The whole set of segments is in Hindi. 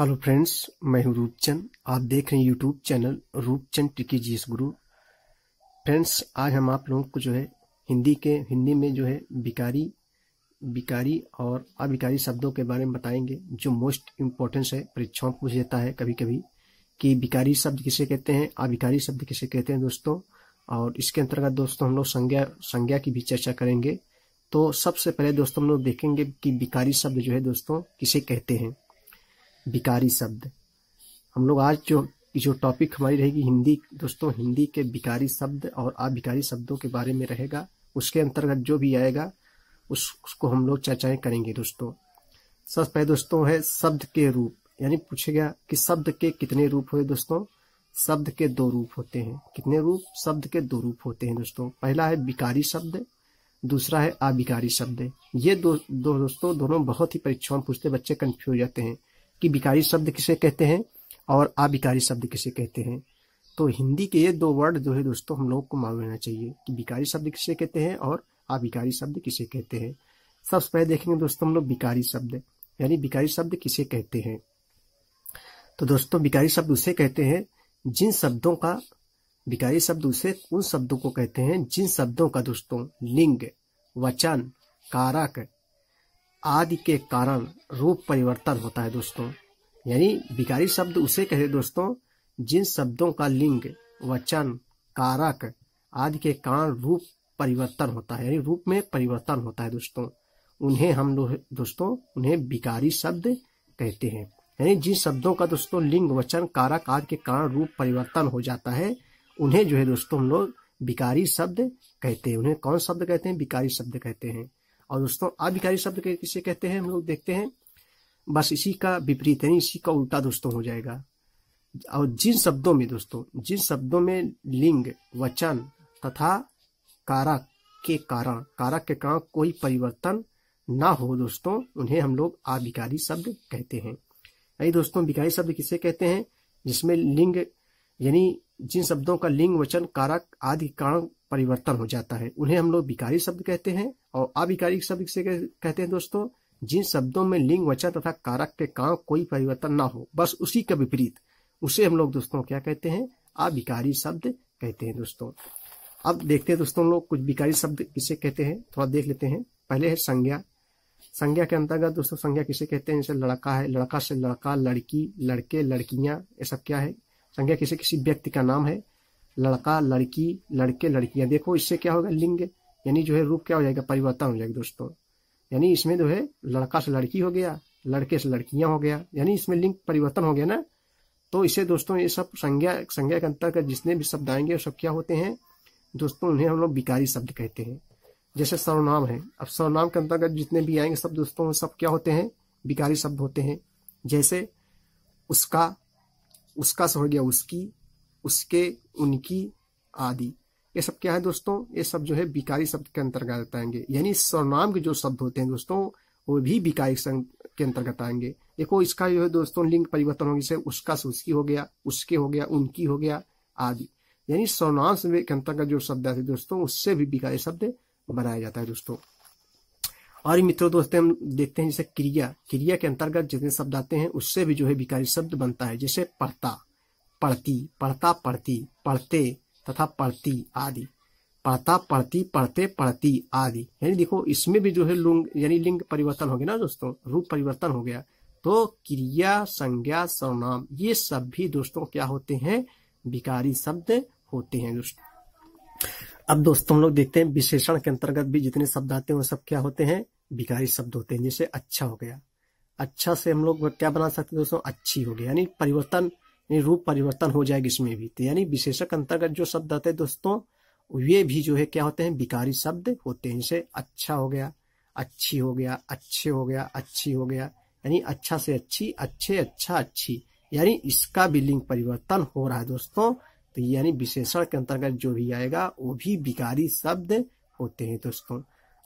हेलो फ्रेंड्स मैं हूं रूपचंद आप देख रहे हैं यूट्यूब चैनल रूपचंद टिकी जीस गुरु फ्रेंड्स आज हम आप लोगों को जो है हिंदी के हिंदी में जो है बिकारी बिकारी और अबिकारी शब्दों के बारे में बताएंगे जो मोस्ट इम्पोर्टेंस है परीक्षाओं पूछ देता है कभी कभी कि बिकारी शब्द किसे कहते हैं अबिकारी शब्द किसे कहते हैं दोस्तों और इसके अंतर्गत दोस्तों हम लोग संज्ञा संज्ञा की भी चर्चा करेंगे तो सबसे पहले दोस्तों हम लोग देखेंगे कि बिकारी शब्द जो है दोस्तों किसे कहते हैं भिकारी शब्द हम लोग आज जो जो टॉपिक हमारी रहेगी हिंदी दोस्तों हिंदी के भिकारी शब्द और अभिकारी शब्दों के बारे में रहेगा उसके अंतर्गत जो भी आएगा उस उसको हम लोग चर्चाएं करेंगे दोस्तों सबसे पहले दोस्तों है शब्द के रूप यानी पूछे गया कि शब्द के कितने रूप हुए दोस्तों शब्द के दो रूप होते हैं कितने रूप शब्द के दो रूप होते हैं दोस्तों पहला है विकारी शब्द दूसरा है अभिकारी शब्द ये दो, दो दोस्तों दोनों बहुत ही परीक्षाओं में पूछते बच्चे कन्फ्यूज जाते हैं कि विकारी शब्द किसे कहते हैं और अविकारी शब्द किसे कहते हैं तो हिंदी के ये दो वर्ड जो है दोस्तों हम लोग को मालूम रहना चाहिए कि विकारी शब्द किसे कहते हैं और अविकारी शब्द किसे कहते हैं सबसे पहले देखेंगे दोस्तों हम लोग विकारी शब्द यानी विकारी शब्द किसे कहते हैं तो दोस्तों विकारी शब्द उसे कहते हैं जिन शब्दों का विकारी शब्द उसे उन शब्दों को कहते हैं जिन शब्दों का दोस्तों लिंग वचन कारक आदि के कारण रूप परिवर्तन होता है दोस्तों यानी विकारी शब्द उसे कहते दोस्तों जिन शब्दों का लिंग वचन कारक आदि के कारण रूप परिवर्तन होता है यानी रूप में परिवर्तन होता है दोस्तों उन्हें हम लोग दोस्तों उन्हें विकारी शब्द कहते हैं यानी जिन शब्दों का दोस्तों लिंग वचन कारक आदि के कारण रूप परिवर्तन हो जाता है उन्हें जो है दोस्तों हम लोग विकारी शब्द कहते हैं उन्हें कौन शब्द कहते हैं विकारी शब्द कहते हैं और दोस्तों अभिकारी शब्द के किसे कहते हैं हम लोग देखते हैं बस इसी का विपरीत है इसी का उल्टा दोस्तों हो जाएगा और जिन शब्दों में दोस्तों जिन शब्दों में लिंग वचन तथा कारक के कारण कारक के कारण कोई परिवर्तन ना हो दोस्तों उन्हें हम लोग आभिकारी शब्द कहते हैं यही दोस्तों विकारी शब्द किसे कहते हैं जिसमें लिंग यानी जिन शब्दों का लिंग वचन कारक आदि कारण परिवर्तन हो जाता है उन्हें हम लोग विकारी शब्द कहते हैं और अविकारी शब्द से कहते हैं दोस्तों जिन शब्दों में लिंग वचन तथा कारक के कारण कोई परिवर्तन ना हो बस उसी के विपरीत उसे हम लोग दोस्तों क्या कहते हैं अविकारी शब्द कहते हैं दोस्तों अब देखते हैं दोस्तों लोग कुछ विकारी शब्द किसे कहते हैं थोड़ा देख लेते हैं पहले है संज्ञा संज्ञा के अंतर्गत दोस्तों संज्ञा किसे कहते हैं जैसे लड़का है लड़का से लड़का लड़की लड़के लड़कियां ये सब क्या है संज्ञा किसे किसी व्यक्ति का नाम है लड़का लड़की लड़के लड़कियां देखो इससे क्या होगा लिंग यानी जो है रूप क्या हो जाएगा परिवर्तन हो जाएगा दोस्तों यानी इसमें जो है लड़का से लड़की हो गया लड़के से लड़कियां हो गया यानी इसमें लिंग परिवर्तन हो गया ना तो इसे दोस्तों ये सब संज्ञा संज्ञा के अंतर्गत जितने भी शब्द आएंगे वो सब क्या होते हैं दोस्तों उन्हें हम लोग विकारी शब्द कहते हैं जैसे सर्वनाम है अब सर्वनाम के अंतर्गत जितने भी आएंगे सब दोस्तों सब क्या होते हैं विकारी शब्द होते हैं जैसे उसका उसका से हो गया उसकी उसके उनकी आदि ये सब क्या है दोस्तों ये सब जो है विकारी शब्द के अंतर्गत आएंगे यानी सर्वनाम के जो शब्द होते हैं दोस्तों वो भी विकारी के अंतर्गत आएंगे देखो इसका जो है दोस्तों लिंग परिवर्तन होगी उसका उसकी हो गया उसके हो गया उनकी हो गया आदि यानी सर्वनाम के अंतर्गत जो शब्द आते दोस्तों उससे भी विकारी शब्द बनाया जाता है दोस्तों और मित्रों दोस्तों हम देखते हैं जैसे क्रिया क्रिया के अंतर्गत जितने शब्द आते हैं उससे भी जो है विकारी शब्द बनता है जैसे पढ़ता पढ़ती पढ़ता पढ़ती पढ़ते तथा पढ़ती आदि पढ़ता पढ़ती पढ़ते पढ़ती आदि यानी देखो इसमें भी जो है लुंग यानी लिंग परिवर्तन हो गया ना दोस्तों रूप परिवर्तन हो गया तो क्रिया संज्ञा सर्वनाम ये सब भी दोस्तों क्या होते हैं विकारी शब्द होते हैं दोस्तों अब दोस्तों हम लोग देखते हैं विशेषण के अंतर्गत भी जितने शब्द आते हैं वो सब क्या होते हैं विकारी शब्द होते हैं जैसे अच्छा हो गया अच्छा से हम लोग क्या बना सकते हैं दोस्तों अच्छी हो गया यानी परिवर्तन रूप परिवर्तन हो जाएगा इसमें भी तो यानी विशेषक अंतर्गत जो शब्द आते हैं दोस्तों ये भी जो है क्या होते हैं विकारी शब्द होते हैं जैसे अच्छा हो गया अच्छी हो गया अच्छे हो गया अच्छी हो गया यानी अच्छा से अच्छी अच्छे अच्छा अच्छी यानी इसका भी लिंग परिवर्तन हो रहा है दोस्तों तो यानी विशेषण के अंतर्गत जो भी आएगा वो भी विकारी शब्द होते हैं दोस्तों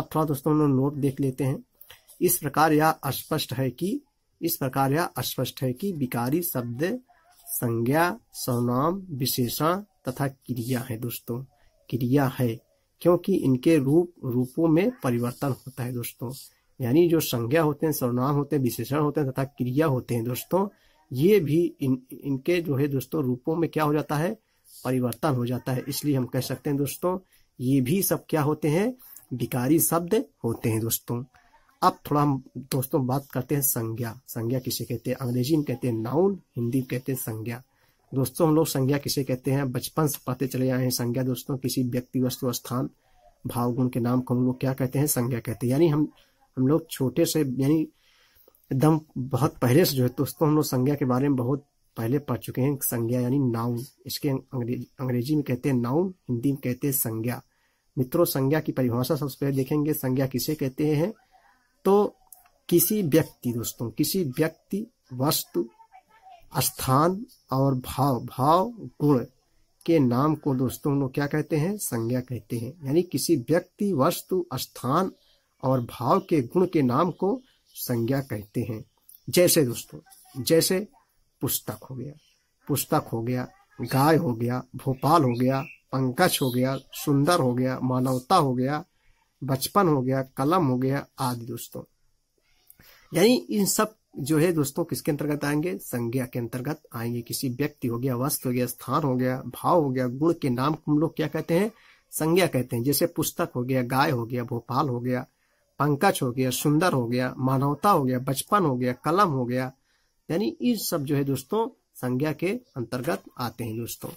अब थोड़ा दोस्तों हम लोग नोट देख लेते हैं इस प्रकार यह स्पष्ट है कि इस प्रकार यह स्पष्ट है कि विकारी शब्द संज्ञा सर्वनाम विशेषण तथा क्रिया है दोस्तों क्रिया है क्योंकि इनके रूप रूपों में परिवर्तन होता है दोस्तों यानी जो संज्ञा होते हैं सर्वनाम होते हैं विशेषण होते हैं तथा क्रिया होते हैं दोस्तों ये भी इन इनके जो है दोस्तों रूपों में क्या हो जाता है परिवर्तन हो जाता है इसलिए हम कह सकते हैं दोस्तों ये भी सब क्या होते हैं विकारी शब्द होते हैं दोस्तों अब थोड़ा हम दोस्तों बात करते हैं संज्ञा संज्ञा किसे कहते हैं अंग्रेजी में कहते हैं नाउन हिंदी में कहते हैं संज्ञा दोस्तों हम लोग संज्ञा किसे कहते हैं बचपन से पढ़ते चले आए हैं संज्ञा दोस्तों किसी व्यक्ति वस्तु स्थान भाव गुण के नाम को हम लोग क्या कहते हैं संज्ञा कहते हैं यानी हम हम लोग छोटे से यानी एकदम बहुत पहले से जो है दोस्तों हम लोग संज्ञा के बारे में बहुत पहले पढ़ चुके हैं संज्ञा यानी नाउन इसके अंग्रेजी अंग्रेजी में कहते हैं नाउन हिंदी में कहते हैं संज्ञा मित्रों संज्ञा की परिभाषा सबसे पहले देखेंगे संज्ञा किसे कहते हैं तो किसी व्यक्ति दोस्तों किसी व्यक्ति वस्तु स्थान और भाव भाव गुण के नाम को दोस्तों लोग क्या कहते हैं संज्ञा कहते हैं यानी किसी व्यक्ति वस्तु स्थान और भाव के गुण के नाम को संज्ञा कहते हैं जैसे दोस्तों जैसे पुस्तक हो गया पुस्तक हो गया गाय हो गया भोपाल हो गया पंकज हो गया सुंदर हो गया मानवता हो गया बचपन हो गया कलम हो गया आदि दोस्तों यानी इन सब जो है दोस्तों किसके अंतर्गत आएंगे संज्ञा के अंतर्गत आएंगे किसी व्यक्ति हो गया वस्तु हो गया स्थान हो गया भाव हो गया गुण के नाम को हम लोग क्या कहते हैं संज्ञा कहते हैं जैसे पुस्तक हो गया गाय हो गया भोपाल हो गया पंकज हो गया सुंदर हो गया मानवता हो गया बचपन हो गया कलम हो गया यानी इन सब जो है दोस्तों संज्ञा के अंतर्गत आते हैं दोस्तों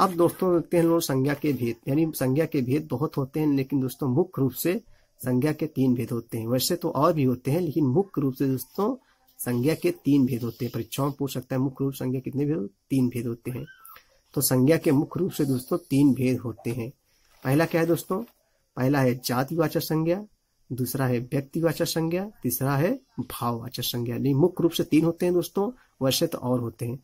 अब दोस्तों देखते हैं लोग संज्ञा के भेद यानी संज्ञा के भेद बहुत होते हैं लेकिन दोस्तों मुख्य रूप से संज्ञा के तीन भेद होते हैं वैसे तो और भी होते हैं लेकिन मुख्य रूप से दोस्तों संज्ञा के तीन भेद होते हैं परीक्षाओं में पूछ सकता है मुख्य रूप संज्ञा कितने भेद तीन भेद होते हैं तो संज्ञा के मुख्य रूप से दोस्तों तीन भेद होते हैं पहला क्या है दोस्तों पहला है जातिवाचक संज्ञा दूसरा है व्यक्तिवाचक संज्ञा तीसरा है भाववाचक संज्ञा नहीं मुख्य रूप से तीन होते हैं दोस्तों वैसे तो और होते हैं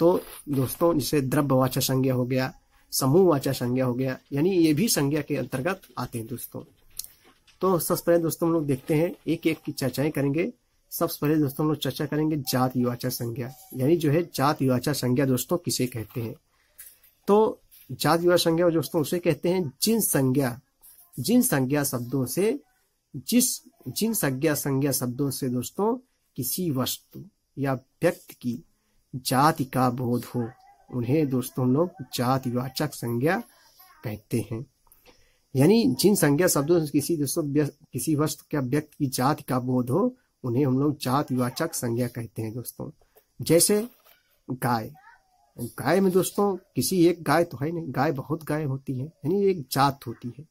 तो दोस्तों जैसे द्रव्यवाचा संज्ञा हो गया समूह वाचा संज्ञा हो गया यानी ये भी संज्ञा के अंतर्गत आते हैं दोस्तों तो सबसे पहले दोस्तों हम लोग देखते हैं एक एक की चर्चाएं करेंगे सबसे पहले दोस्तों हम लोग चर्चा करेंगे जात युवाचा संज्ञा यानी जो है जात युवाचा संज्ञा दोस्तों किसे कहते हैं तो जात युवा संज्ञा दोस्तों उसे कहते हैं जिन संज्ञा जिन संज्ञा शब्दों से जिस जिन संज्ञा संज्ञा शब्दों से दोस्तों किसी वस्तु या व्यक्ति की जाति का बोध हो उन्हें दोस्तों हम लोग जातिवाचक संज्ञा कहते हैं यानी जिन संज्ञा शब्दों से किसी दोस्तों किसी वस्तु के व्यक्ति की जाति का बोध हो उन्हें हम लोग जातिवाचक संज्ञा कहते हैं दोस्तों जैसे गाय गाय में दोस्तों किसी एक गाय तो है नहीं गाय बहुत गाय होती है यानी एक जात होती है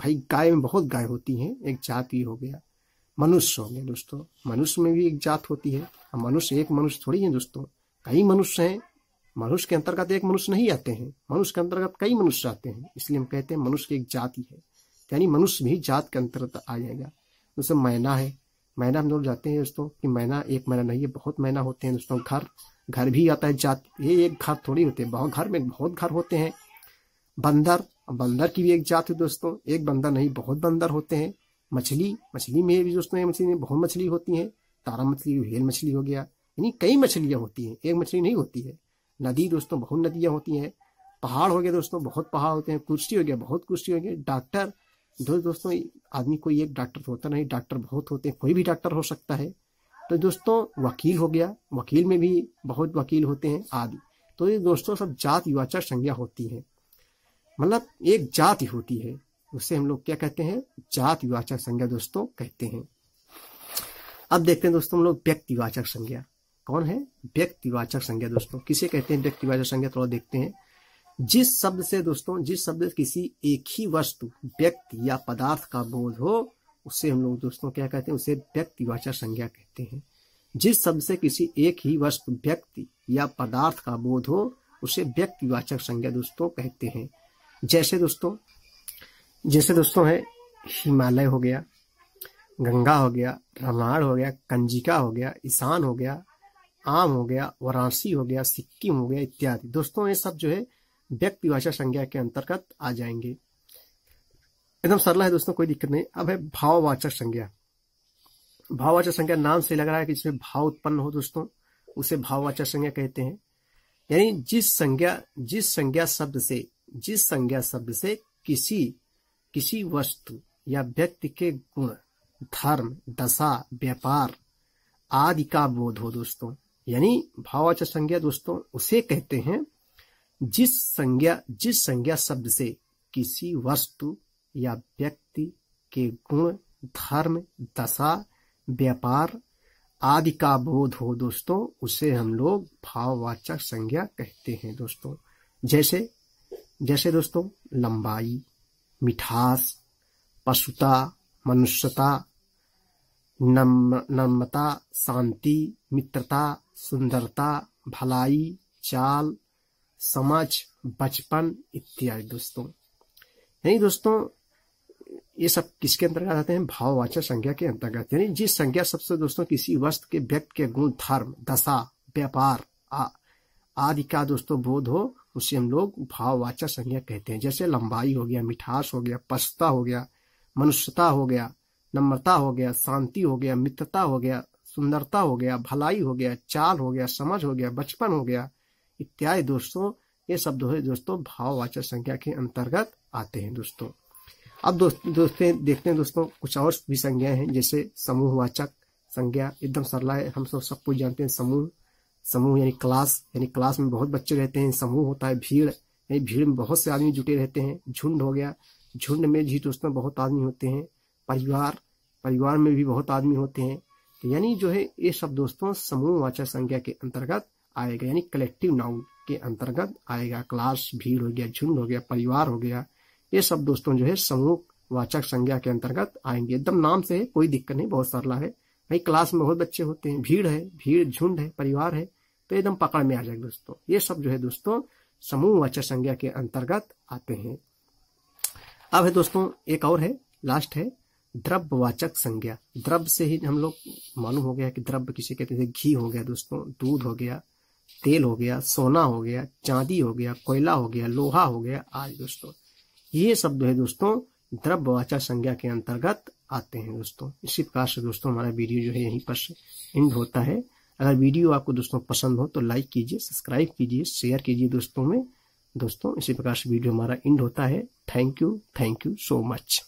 भाई गाय में बहुत गाय होती है एक जात भी हो गया मनुष्य हो गया दोस्तों मनुष्य में भी एक जात होती है मनुष्य एक मनुष्य थोड़ी है दोस्तों कई मनुष्य हैं मनुष्य के अंतर्गत एक मनुष्य नहीं आते हैं मनुष्य के अंतर्गत कई मनुष्य आते हैं इसलिए हम कहते हैं मनुष्य की एक जाति है यानी मनुष्य भी जात के अंतर्गत आ जाएगा जैसे मैना है मैना हम लोग जाते हैं दोस्तों कि मैना एक मैना नहीं है बहुत मैना होते हैं दोस्तों घर घर भी आता है जात ये एक घर थोड़ी होते हैं बहुत घर में बहुत घर होते हैं बंदर बंदर की भी एक जात है दोस्तों एक बंदर नहीं बहुत बंदर होते हैं मछली मछली में भी दोस्तों मछली में बहुत मछली होती है तारा मछली व्हेल मछली हो गया यानी कई मछलियाँ होती हैं एक मछली नहीं होती है नदी दोस्तों बहुत नदियाँ होती हैं पहाड़ हो गया दोस्तों बहुत पहाड़ होते हैं कुर्सी हो गया बहुत कुर्सी हो गया डॉक्टर दो दोस्तों आदमी कोई एक डॉक्टर तो होता नहीं डॉक्टर बहुत होते हैं कोई भी डॉक्टर हो सकता है तो दोस्तों वकील हो गया वकील में भी बहुत वकील होते हैं आदि तो ये दोस्तों सब जात युवाचार संज्ञा होती है मतलब एक जात ही होती है उससे हम लोग क्या कहते हैं जात युवाचार संज्ञा दोस्तों कहते हैं अब देखते हैं दोस्तों हम लोग व्यक्ति युवाचार संज्ञा कौन है व्यक्तिवाचक संज्ञा दोस्तों किसे कहते हैं व्यक्तिवाचक संज्ञा थोड़ा देखते हैं जिस शब्द से दोस्तों जिस शब्द किसी एक ही वस्तु व्यक्ति या पदार्थ का बोध हो उसे हम लोग दोस्तों क्या कहते हैं उसे व्यक्तिवाचक संज्ञा कहते हैं जिस शब्द से किसी एक ही वस्तु व्यक्ति या पदार्थ का बोध हो उसे व्यक्तिवाचक संज्ञा दोस्तों कहते हैं जैसे दोस्तों जैसे दोस्तों है हिमालय हो गया गंगा हो गया रामायण हो गया कंजिका हो गया ईशान हो गया आम हो गया वाराणसी हो गया सिक्किम हो गया इत्यादि दोस्तों ये सब जो है भाषा संज्ञा के अंतर्गत आ जाएंगे एकदम सरल है दोस्तों कोई दिक्कत नहीं अब है भाववाचक संज्ञा भाववाचक संज्ञा नाम से लग रहा है कि जिसमें भाव उत्पन्न हो दोस्तों उसे भाववाचक संज्ञा कहते हैं यानी जिस संज्ञा जिस संज्ञा शब्द से जिस संज्ञा शब्द से किसी किसी वस्तु या व्यक्ति के गुण धर्म दशा व्यापार आदि का बोध हो दोस्तों यानी भावाचक संज्ञा दोस्तों उसे कहते हैं जिस संज्ञा जिस संज्ञा शब्द से किसी वस्तु या व्यक्ति के गुण धर्म दशा व्यापार आदि का बोध हो दोस्तों उसे हम लोग भाववाचक संज्ञा कहते हैं दोस्तों जैसे जैसे दोस्तों लंबाई मिठास पशुता मनुष्यता नम्रता शांति मित्रता सुंदरता भलाई चाल समझ बचपन इत्यादि दोस्तों नहीं दोस्तों ये सब किसके अंतर्गत आते हैं भाववाचक संज्ञा के अंतर्गत यानी जिस संज्ञा सबसे दोस्तों किसी वस्तु के व्यक्ति के गुण धर्म दशा व्यापार आदि का दोस्तों बोध हो उसे हम लोग भाववाचक संज्ञा कहते हैं जैसे लंबाई हो गया मिठास हो गया पस्ता हो गया मनुष्यता हो गया नम्रता हो गया शांति हो गया मित्रता हो गया सुंदरता हो गया भलाई हो गया चाल हो गया समझ हो गया बचपन हो गया इत्यादि दोस्तों ये सब दो है दोस्तों भाववाचक संज्ञा के अंतर्गत आते हैं दोस्तों अब दोस्त दोस्तें देखते हैं दोस्तों कुछ और भी संज्ञा है जैसे समूहवाचक संज्ञा एकदम सरला है हम सब सब कुछ जानते हैं समूह समूह यानी क्लास यानी क्लास में बहुत बच्चे रहते हैं समूह होता है भीड़ यानी भीड़ में बहुत से आदमी जुटे रहते हैं झुंड हो गया झुंड में जी दोस्तों बहुत आदमी होते हैं परिवार परिवार में भी बहुत आदमी होते हैं तो यानी जो है ये सब दोस्तों समूह वाचक संज्ञा के अंतर्गत आएगा यानी कलेक्टिव नाउन के अंतर्गत आएगा क्लास भीड़ हो गया झुंड हो गया परिवार हो गया ये सब दोस्तों जो है समूह वाचक संज्ञा के अंतर्गत आएंगे एकदम नाम से है कोई दिक्कत नहीं बहुत सरला है भाई क्लास में बहुत बच्चे होते हैं भीड़ है भीड़ झुंड है परिवार है तो एकदम पकड़ में आ जाएगा दोस्तों ये सब जो है दोस्तों समूह वाचक संज्ञा के अंतर्गत आते हैं अब है दोस्तों एक और है लास्ट है द्रव्यवाचक संज्ञा द्रव्य से ही हम लोग मालूम हो गया कि द्रव्य किसे कहते हैं घी हो गया दोस्तों दूध हो गया तेल हो गया सोना हो गया चांदी हो गया कोयला हो गया लोहा हो गया आज दोस्तों ये शब्द है दोस्तों द्रव्यवाचक संज्ञा के अंतर्गत आते हैं दोस्तों इसी प्रकार से दोस्तों हमारा वीडियो जो है यहीं पर एंड होता है अगर वीडियो आपको दोस्तों पसंद हो तो लाइक कीजिए सब्सक्राइब कीजिए शेयर कीजिए दोस्तों में दोस्तों इसी प्रकार से वीडियो हमारा एंड होता है thank you thank you so much